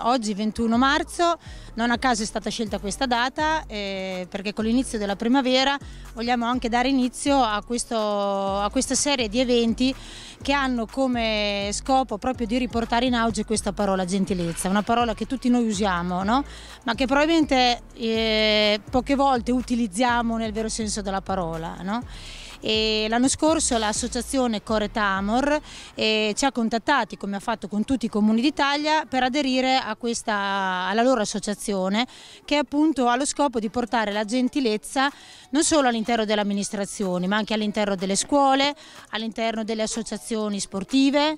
Oggi 21 marzo, non a caso è stata scelta questa data eh, perché con l'inizio della primavera vogliamo anche dare inizio a, questo, a, questa serie di eventi che hanno come scopo proprio di riportare in auge questa parola gentilezza, una parola che tutti noi usiamo no? ma che probabilmente eh, poche volte utilizziamo nel vero senso della parola. No? l'anno scorso l'associazione Coretamor eh, ci ha contattati, come ha fatto con tutti i comuni d'Italia, per aderire questa, alla loro associazione che appunto ha lo scopo di portare la gentilezza non solo all'interno delle amministrazioni ma anche all'interno delle scuole, all'interno delle associazioni sportive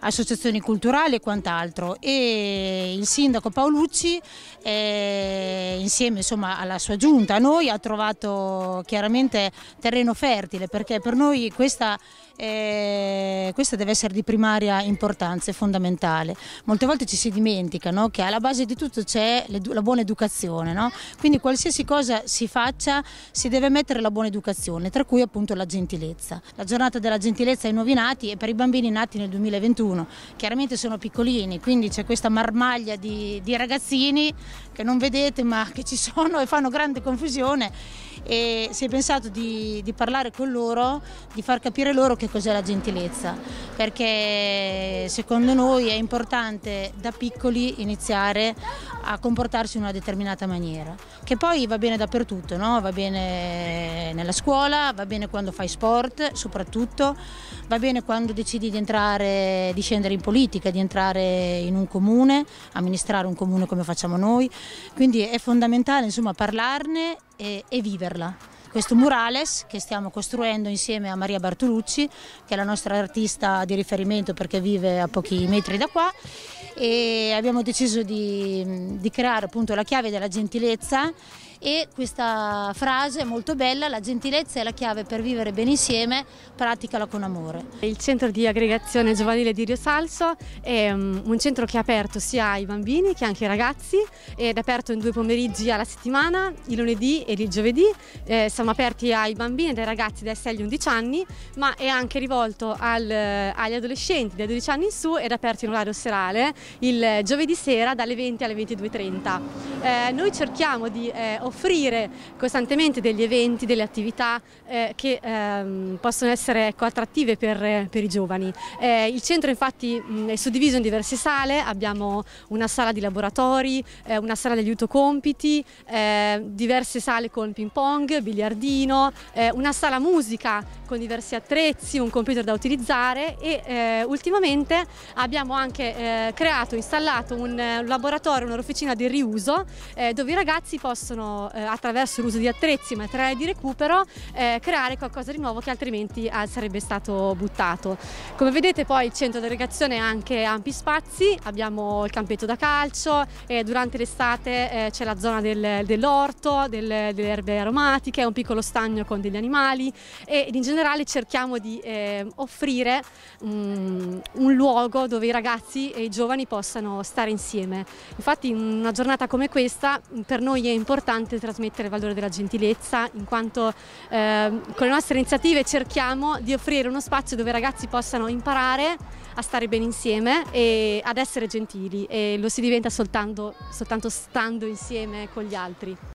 associazioni culturali e quant'altro e il sindaco Paolucci eh, insieme insomma, alla sua giunta a noi ha trovato chiaramente terreno fertile perché per noi questa, eh, questa deve essere di primaria importanza e fondamentale. Molte volte ci si dimentica no? che alla base di tutto c'è la buona educazione, no? quindi qualsiasi cosa si faccia si deve mettere la buona educazione, tra cui appunto la gentilezza. La giornata della gentilezza ai nuovi nati e per i bambini nati nel 2021 nessuno. Chiaramente sono piccolini, quindi c'è questa marmaglia di, di ragazzini che non vedete ma che ci sono e fanno grande confusione e si è pensato di, di, parlare con loro, di far capire loro che cos'è la gentilezza, perché secondo noi è importante da piccoli iniziare a comportarsi in una determinata maniera, che poi va bene dappertutto, no? va bene nella scuola, va bene quando fai sport soprattutto, va bene quando decidi di entrare di scendere in politica, di entrare in un comune, amministrare un comune come facciamo noi, quindi è fondamentale insomma, parlarne e, e viverla questo murales che stiamo costruendo insieme a Maria Bartolucci, che è la nostra artista di riferimento perché vive a pochi metri da qua. E abbiamo deciso di, di creare appunto la chiave della gentilezza e questa frase è molto bella, la gentilezza è la chiave per vivere bene insieme, praticala con amore. Il centro di aggregazione giovanile di Rio Salso è mm, un centro che è aperto sia ai bambini che anche ai ragazzi ed è aperto in due pomeriggi alla settimana, il lunedì ed il giovedì, eh, siamo aperti ai bambini e ai ragazzi dai 6 agli 11 anni, ma è anche rivolto al, eh, agli adolescenti dai 12 anni in su ed è aperto in orario serale il giovedì sera dalle 20 alle 22.30. Eh, noi cerchiamo di eh, offrire costantemente degli eventi, delle attività eh, che ehm, possono essere ecco, attrattive per, per, i giovani. Eh, il centro infatti mh, è suddiviso in diverse sale, abbiamo una sala di laboratori, eh, una sala di degli autocompiti, eh, diverse sale con ping pong, biliardino, eh, una sala musica con diversi attrezzi, un computer da utilizzare e eh, ultimamente abbiamo anche creato, installato un, un laboratorio, un'officina di riuso dove i ragazzi possono eh, attraverso l'uso di attrezzi, materiali di recupero, eh, creare qualcosa di nuovo che altrimenti eh, sarebbe stato buttato. Come vedete poi il centro di irrigazione ha anche ampi spazi, abbiamo il campetto da calcio e durante l'estate eh, c'è la zona del, dell'orto, del, delle erbe aromatiche, un piccolo stagno con degli animali e in generale cerchiamo di eh, offrire um, un luogo dove i ragazzi e i giovani possano stare insieme. Infatti in una giornata come questa per noi è importante importante trasmettere il valore della gentilezza in quanto eh, con le nostre iniziative cerchiamo di offrire uno spazio dove i ragazzi possano imparare a stare bene insieme e ad essere gentili e lo si diventa soltanto, soltanto stando insieme con gli altri.